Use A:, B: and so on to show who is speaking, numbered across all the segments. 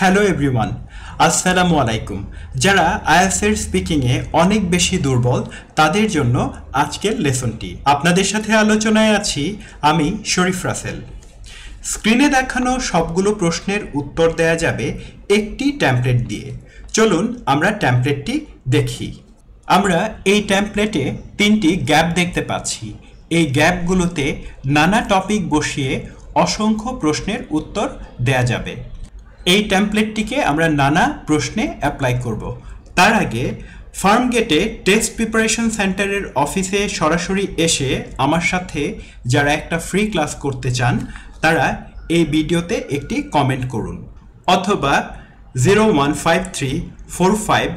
A: hello everyone আসসালামু আলাইকুম যারা আইএসের স্পিকিংয়ে অনেক বেশি দুর্বল তাদের জন্য আজকের লেসনটি আপনাদের সাথে আলোচনায় আছি আমি শরীফ রাসেল স্ক্রিনে দেখানো সবগুলো প্রশ্নের উত্তর দেয়া যাবে একটি ট্যাম্পলেট দিয়ে চলুন আমরা ট্যাম্পলেটটি দেখি আমরা এই ট্যাম্পলেটে তিনটি গ্যাপ দেখতে পাচ্ছি এই গ্যাপগুলোতে নানা টপিক বসিয়ে অসংখ্য প্রশ্নের উত্তর দেয়া যাবে এই ট্যাম্পলেটটিকে আমরা নানা প্রশ্নে অ্যাপ্লাই করব তার আগে ফার্ম গেটে টেস্ট প্রিপারেশন সেন্টারের অফিসে সরাসরি এসে আমার সাথে যারা একটা ফ্রি ক্লাস করতে চান তারা এই ভিডিওতে একটি কমেন্ট করুন অথবা zero one five three four five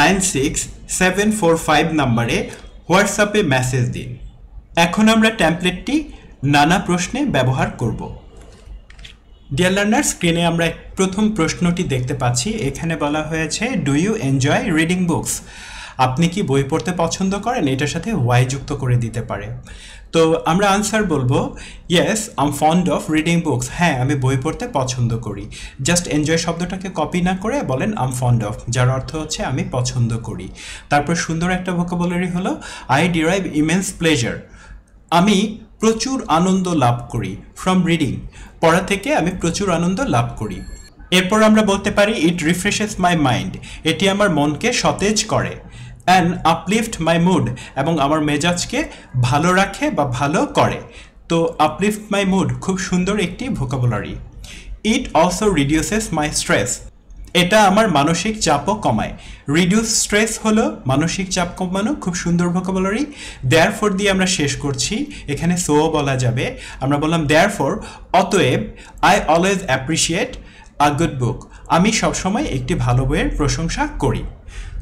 A: nine six seven four five নাম্বারে হোয়াটসঅ্যাপে মেসেজ দিন এখন আমরা ট্যাম্পলেটটি নানা প্রশ্নে ব্যবহার করব ডিয়ার লার্নার স্ক্রিনে আমরা প্রথম প্রশ্নটি দেখতে পাচ্ছি এখানে বলা হয়েছে do you enjoy reading books আপনি কি বই পড়তে পছন্দ করেন এটার সাথে ওয়াই যুক্ত করে দিতে পারে তো আমরা আনসার বলবো yes I'm fond of reading books হ্যাঁ আমি বই পড়তে পছন্দ করি জাস্ট এনজয় শব্দটাকে কপি না করে বলেন আম ফন্ড অফ যার অর্থ হচ্ছে আমি পছন্দ করি তারপর সুন্দর একটা ভোকাবলারি হলো আই ডিরাইভ ইমেন্স প্লেজার আমি প্রচুর আনন্দ লাভ করি ফ্রম রিডিং পড়া থেকে আমি প্রচুর আনন্দ লাভ করি এরপর আমরা বলতে পারি ইট রিফ্রেশেস মাই মাইন্ড এটি আমার মনকে সতেজ করে অ্যান্ড আপলিফ্ট মাই মুড এবং আমার মেজাজকে ভালো রাখে বা ভালো করে তো আপলিফ্ট মাই মুড খুব সুন্দর একটি vocabulary it also reduces my stress এটা আমার মানসিক চাপও কমায় রিডিউস স্ট্রেস হলো মানসিক চাপ কমানো খুব সুন্দর ভোকাবলারি দেয়ার ফোর দিয়ে আমরা শেষ করছি এখানে সো বলা যাবে আমরা বললাম দেয়ার ফোর অতএব I always appreciate a good book আমি সবসময় একটি ভালো বইয়ের প্রশংসা করি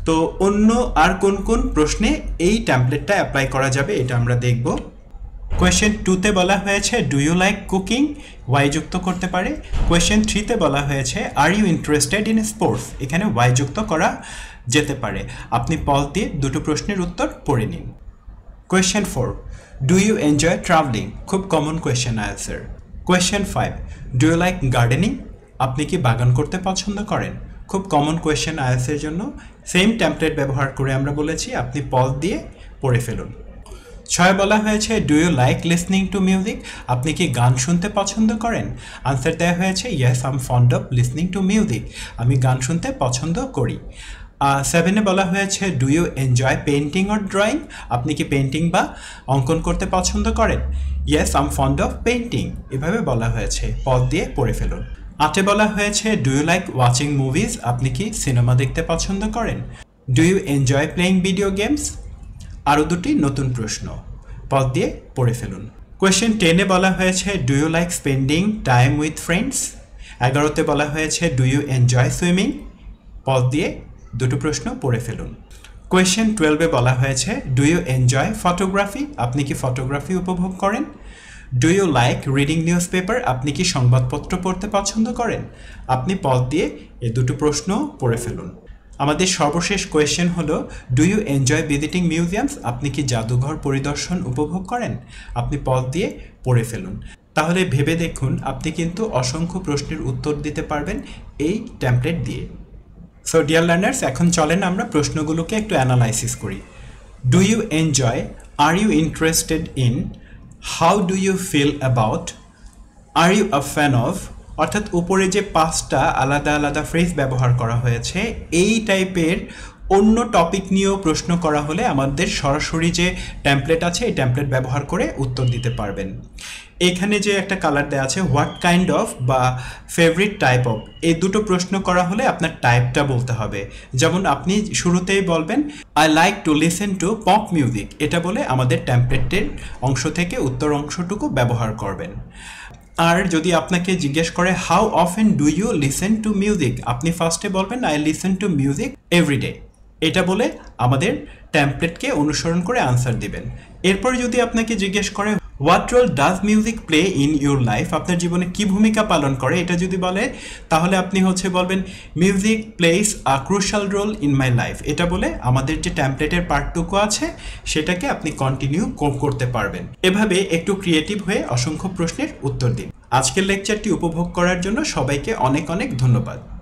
A: তো অন্য আর কোন কোন প্রশ্নে এই ট্যাম্পলেটটা অ্যাপ্লাই করা যাবে এটা আমরা দেখব কোয়েশ্চেন টুতে বলা হয়েছে do you like cooking Y যুক্ত করতে পারে কোয়েশ্চেন থ্রিতে বলা হয়েছে are you interested in sports এখানে ওয়াই যুক্ত করা যেতে পারে আপনি পল দিয়ে দুটো প্রশ্নের উত্তর পড়ে নিন question four do you enjoy travelling খুব common question answer question five do you like gardening আপনি কি বাগান করতে পছন্দ করেন খুব কমন কোয়েশ্চেন আইএসের জন্য সেম ট্যাম্পলেট ব্যবহার করে আমরা বলেছি আপনি পল দিয়ে পড়ে ফেলুন ছয় বলা হয়েছে do you like listening to music আপনি কি গান শুনতে পছন্দ করেন আনসার দেওয়া হয়েছে yes I'm fond of listening to music আমি গান শুনতে পছন্দ করি সেভেনে বলা হয়েছে do you enjoy painting or drawing আপনি কি পেন্টিং বা অঙ্কন করতে পছন্দ করেন yes I'm fond of painting এভাবে বলা হয়েছে পদ দিয়ে পড়ে ফেলুন আটে বলা হয়েছে do you like watching movies আপনি কি সিনেমা দেখতে পছন্দ করেন do you enjoy playing video games আরও দুটি নতুন প্রশ্ন পথ দিয়ে পড়ে ফেলুন কোয়েশ্চেন টেনে বলা হয়েছে do you like spending time with friends এগারোতে বলা হয়েছে ডু ইউ এনজয় সুইমিং পথ দিয়ে দুটো প্রশ্ন পড়ে ফেলুন কোয়েশ্চেন টুয়েলভে বলা হয়েছে ডু ইউ এনজয় ফটোগ্রাফি আপনি কি ফটোগ্রাফি উপভোগ করেন do you like reading newspaper আপনি কি সংবাদপত্র পড়তে পছন্দ করেন আপনি পথ দিয়ে এ দুটো প্রশ্ন পড়ে ফেলুন আমাদের সর্বশেষ কোয়েশ্চেন হলো do you enjoy visiting museums আপনি কি জাদুঘর পরিদর্শন উপভোগ করেন আপনি পথ দিয়ে পড়ে ফেলুন তাহলে ভেবে দেখুন আপনি কিন্তু অসংখ্য প্রশ্নের উত্তর দিতে পারবেন এই ট্যাম্পলেট দিয়ে সো ডিয়ার লার্নার্স এখন চলেন আমরা প্রশ্নগুলোকে একটু অ্যানালাইসিস করি do you enjoy are you interested in how do you feel about are you a fan of অর্থাৎ উপরে যে পাঁচটা আলাদা আলাদা ফ্রেজ ব্যবহার করা হয়েছে এই টাইপের অন্য টপিক নিয়েও প্রশ্ন করা হলে আমাদের সরাসরি যে ট্যাম্পলেট আছে এই ট্যাম্পলেট ব্যবহার করে উত্তর দিতে পারবেন এখানে যে একটা কালার দেওয়া আছে হোয়াট কাইন্ড অফ বা ফেভারিট টাইপ অফ এই দুটো প্রশ্ন করা হলে আপনার টাইপটা বলতে হবে যেমন আপনি শুরুতেই বলবেন I like to listen to pop music এটা বলে আমাদের ট্যাম্পলেটের অংশ থেকে উত্তর অংশটুকু ব্যবহার করবেন আর যদি আপনাকে জিজ্ঞেস করে how often do you listen to music আপনি ফার্স্টে বলবেন I listen to music everyday এটা বলে আমাদের ট্যাম্পলেটকে অনুসরণ করে আনসার দিবেন এরপর যদি আপনাকে জিজ্ঞেস করে what role does music play in your life আপনার জীবনে কি ভূমিকা পালন করে এটা যদি বলে তাহলে আপনি হচ্ছে বলবেন music plays a crucial role in my life এটা বলে আমাদের যে ট্যাম্পলেটের পার্টটুকু আছে সেটাকে আপনি কন্টিনিউ করতে পারবেন এভাবে একটু ক্রিয়েটিভ হয়ে অসংখ্য প্রশ্নের উত্তর দিন আজকের লেকচারটি উপভোগ করার জন্য সবাইকে অনেক অনেক ধন্যবাদ